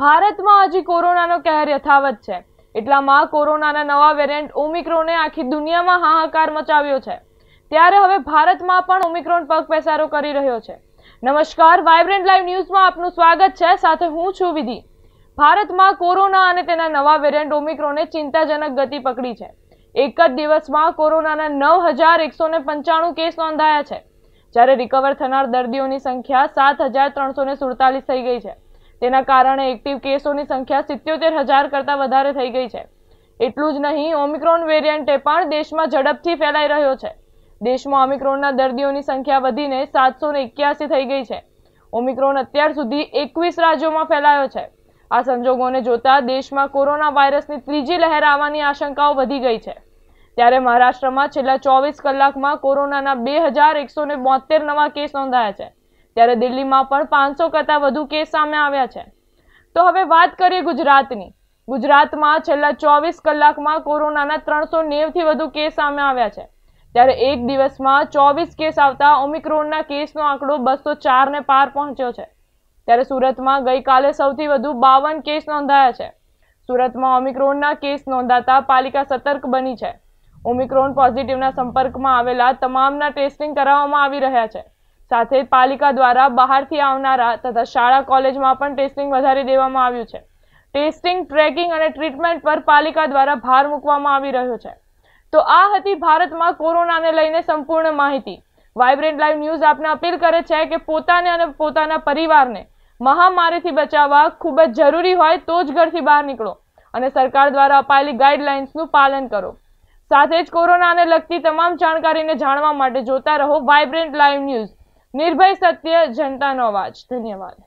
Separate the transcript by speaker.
Speaker 1: ભારતમાં હજી કોરોનાનો કહેર યથાવત છે એટલામાં કોરોનાના નવા વેરિયન્ટ ઓમિક્રોને આખી દુનિયામાં હાહાકાર મચાવ્યો છે ત્યારે હવે ભારતમાં પણ ઓમિક્રોન પગપેસારો કરી રહ્યો છે નમસ્કાર વાઇબ્રન્ટ લાઈવ ન્યૂઝમાં આપનું સ્વાગત છે સાથે હું છું વિધિ ભારતમાં કોરોના અને તેના નવા વેરિયન્ટ ઓમિક્રોને ચિંતાજનક ગતિ પકડી છે એક જ દિવસમાં કોરોનાના નવ હજાર એકસો ને પંચાણું કેસ નોંધાયા છે જ્યારે રિકવર થનાર દર્દીઓની સંખ્યા સાત હજાર ત્રણસો ને સુડતાલીસ થઈ ગઈ છે તેના કારણે એક્ટિવ કેસોની સંખ્યા સિત્યોતેર હજાર કરતાં વધારે થઈ ગઈ છે એટલું જ નહીં ઓમિક્રોન વેરિયન્ટે પણ દેશમાં ઝડપથી ફેલાઈ રહ્યો છે દેશમાં ઓમિક્રોનના દર્દીઓની સંખ્યા વધીને સાતસો એક્યાસી થઈ ગઈ છે ઓમિક્રોન અત્યાર સુધી એકવીસ રાજ્યોમાં ફેલાયો છે આ સંજોગોને જોતા દેશમાં કોરોના વાયરસની ત્રીજી લહેર આવવાની આશંકાઓ વધી ગઈ છે ત્યારે મહારાષ્ટ્રમાં છેલ્લા ચોવીસ કલાકમાં કોરોનાના બે હજાર એકસો ને નવા કેસ નોંધાયા છે ત્યારે દિલ્હીમાં પણ પાંચસો કરતાં વધુ કેસ સામે આવ્યા છે તો હવે વાત કરીએ ગુજરાતની ગુજરાતમાં છેલ્લા ચોવીસ કલાકમાં કોરોનાના ત્રણસો નેવથી વધુ કેસ સામે આવ્યા છે ત્યારે એક દિવસમાં ચોવીસ કેસ આવતા ઓમિક્રોનના કેસનો આંકડો બસો ચારને પાર પહોંચ્યો છે ત્યારે સુરતમાં ગઈકાલે સૌથી વધુ બાવન કેસ નોંધાયા છે સુરતમાં ઓમિક્રોનના કેસ નોંધાતા પાલિકા સતર્ક બની છે ઓમિક્રોન પોઝિટિવના સંપર્કમાં આવેલા તમામના ટેસ્ટિંગ કરાવવામાં આવી રહ્યા છે સાથે પાલિકા દ્વારા બહારથી આવનારા તથા શાળા કોલેજમાં પણ ટેસ્ટિંગ વધારી દેવામાં આવ્યું છે ટેસ્ટિંગ ટ્રેકિંગ અને ટ્રીટમેન્ટ પર પાલિકા દ્વારા ભાર મૂકવામાં આવી રહ્યો છે તો આ હતી ભારતમાં કોરોનાને લઈને સંપૂર્ણ માહિતી વાઇબ્રન્ટ લાઈવ ન્યૂઝ આપને અપીલ કરે છે કે પોતાને અને પોતાના પરિવારને મહામારીથી બચાવવા ખૂબ જ જરૂરી હોય તો જ ઘરથી બહાર નીકળો અને સરકાર દ્વારા અપાયેલી ગાઈડલાઇન્સનું પાલન કરો સાથે જ કોરોનાને લગતી તમામ જાણકારીને જાણવા માટે જોતા રહો વાઇબ્રન્ટ લાઈવ ન્યૂઝ નિર્ભય સત્ય જનતાનો અવાજ ધન્યવાદ